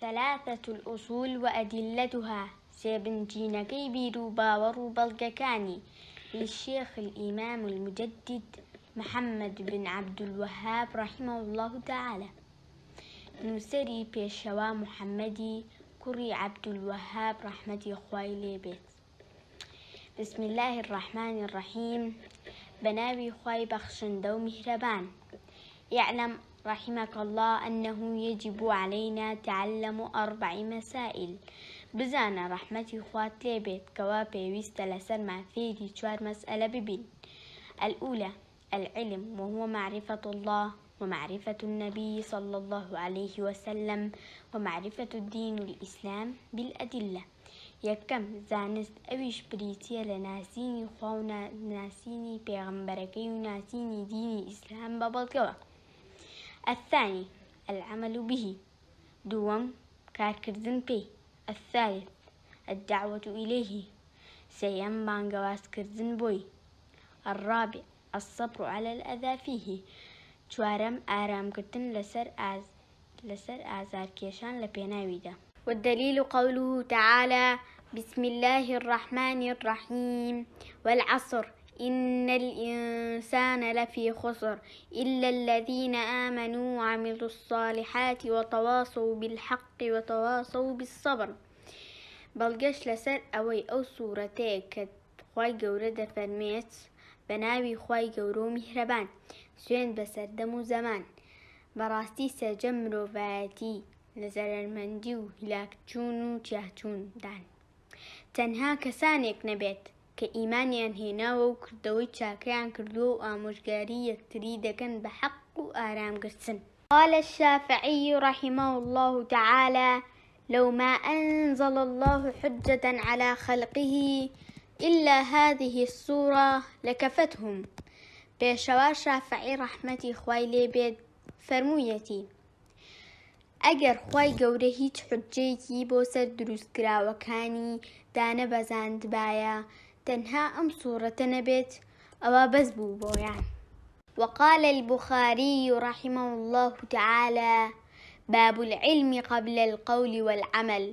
ثلاثة الأصول وأدلتها سيبنجين كيبي روبا وروبا القكاني للشيخ الإمام المجدد محمد بن عبد الوهاب رحمه الله تعالى نسري بيشوا محمدي كري عبد الوهاب رحمتي خويلي بيت بسم الله الرحمن الرحيم بناوي خوي بخشن دو مهربان يعلم رحمك الله أنه يجب علينا تعلم أربع مسائل بزانا رحمتي خوات لێ كوابي ويستل پێویستە في فێری مسألة ببن الأولى العلم وهو معرفة الله ومعرفة النبي صلى الله عليه وسلم ومعرفة الدين الإسلام بالأدلة يكم زانست أويش بريتيا لناسيني خونا ناسيني بيغمبركي ناسینی پێغەمبەرەکەی و ناسینی الثاني العمل به دوم كاركر ذنبي الثالث الدعوة إليه سيم بانغواس بوي الرابع الصبر على الأذى فيه شوارم آرام كتن لسر آز لسر آزار كيشان لبيناويدا والدليل قوله تعالى بسم الله الرحمن الرحيم والعصر إن الإنسان لفي خسر إلا الذين آمنوا وعملوا الصالحات وتواصوا بالحق وتواصوا بالصبر بلغش لسر أوي أو صورتي كد خواي جورة فرميت بناوي خواي جورو مهربان سوين دمو زمان براستي سجم المنديو لزر المندي وهلاك تشون دان تنها كسانك نبيت کە ئیمانیان هێناوە و کردەوەی چاکەیان کردووە و ئامۆژگاری یەکتری دەکەن بە حەق و ئارامگرچن قال الشافعي رحمه الله تعالى لو ما أنزل الله حجة على خلقه إلا هذه السورة لكفتهم بيشوا شافعي رحمتي خواي لبيت فرمويتي ئەگەر خی گەورە هیچ حجەیەکی بۆ سەر دروستکراوەکانی دانە بەزاندبایە تەنها أم صورة نەبێت أو بەس يعني وقال البخاري رحمه الله تعالى باب العلم قبل القول والعمل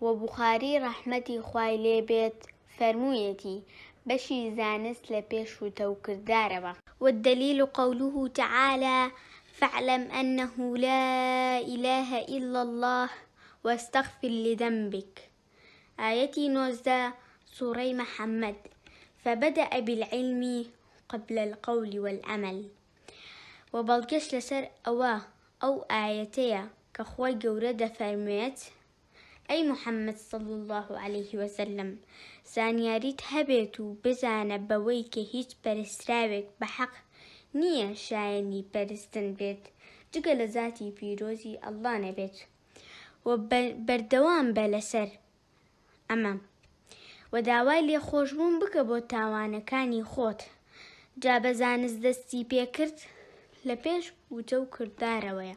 وبخاري رحمتي خوي لبيت فرميتي بشي زانس لبيش وتوك پێش والدليل قوله تعالى فاعلم أنه لا إله إلا الله واستغفر لذنبك آيتي نوزة سوري محمد فبدأ بالعلم قبل القول والعمل وبلقش لسر أوا أو آيتيا کە خۆی گەورە أي محمد صلى الله عليه وسلم ثانيا ريت هبيتو بزانە بويك هيت هیچ بحق نية شايني برستن بيت پەرستن ذاتي جگە لە زاتی پیرۆزی ئەڵڵا نەبێت و و داوای لێخۆشبوون بکە بۆ تاوانەکانی خۆت جا بە زانست دەستی پێکرد لە پێش وتە و کرددارەوەیە